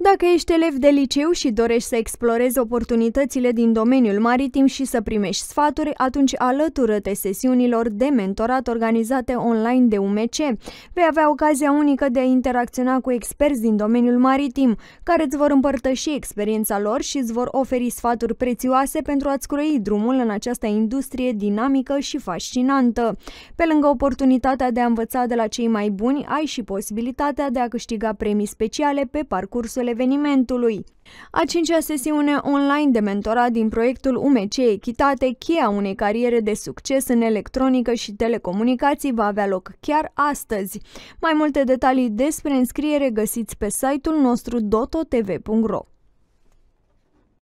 Dacă ești elev de liceu și dorești să explorezi oportunitățile din domeniul maritim și să primești sfaturi, atunci alătură-te sesiunilor de mentorat organizate online de UMC. Vei avea ocazia unică de a interacționa cu experți din domeniul maritim, care îți vor împărtăși experiența lor și îți vor oferi sfaturi prețioase pentru a-ți croi drumul în această industrie dinamică și fascinantă. Pe lângă oportunitatea de a învăța de la cei mai buni, ai și posibilitatea de a câștiga premii speciale pe parcursul evenimentului. A cincea sesiune online de mentorat din proiectul UMC Echitate, cheia unei cariere de succes în electronică și telecomunicații, va avea loc chiar astăzi. Mai multe detalii despre înscriere găsiți pe site-ul nostru dototv.ro.